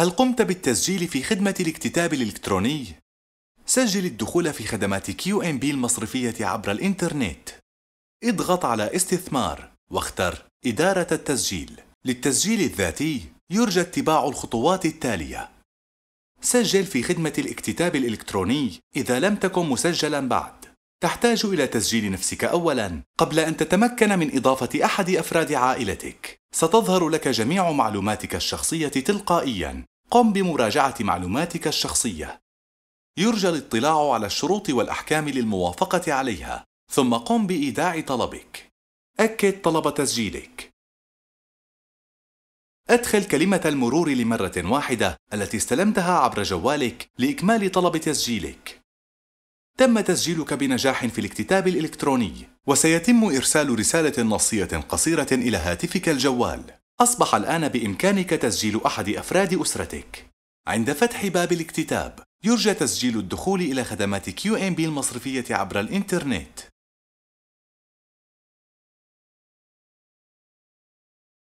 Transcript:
هل قمت بالتسجيل في خدمة الاكتتاب الإلكتروني؟ سجل الدخول في خدمات كيو ام بي المصرفية عبر الإنترنت. اضغط على استثمار واختر إدارة التسجيل. للتسجيل الذاتي يرجى اتباع الخطوات التالية: سجل في خدمة الاكتتاب الإلكتروني إذا لم تكن مسجلاً بعد. تحتاج إلى تسجيل نفسك أولاً قبل أن تتمكن من إضافة أحد أفراد عائلتك. ستظهر لك جميع معلوماتك الشخصية تلقائياً قم بمراجعة معلوماتك الشخصية. يرجى الاطلاع على الشروط والأحكام للموافقة عليها، ثم قم بإيداع طلبك. أكد طلب تسجيلك. أدخل كلمة المرور لمرة واحدة التي استلمتها عبر جوالك لإكمال طلب تسجيلك. تم تسجيلك بنجاح في الاكتتاب الإلكتروني، وسيتم إرسال رسالة نصية قصيرة إلى هاتفك الجوال. أصبح الآن بإمكانك تسجيل أحد أفراد أسرتك. عند فتح باب الاكتتاب، يرجى تسجيل الدخول إلى خدمات QMB المصرفية عبر الإنترنت.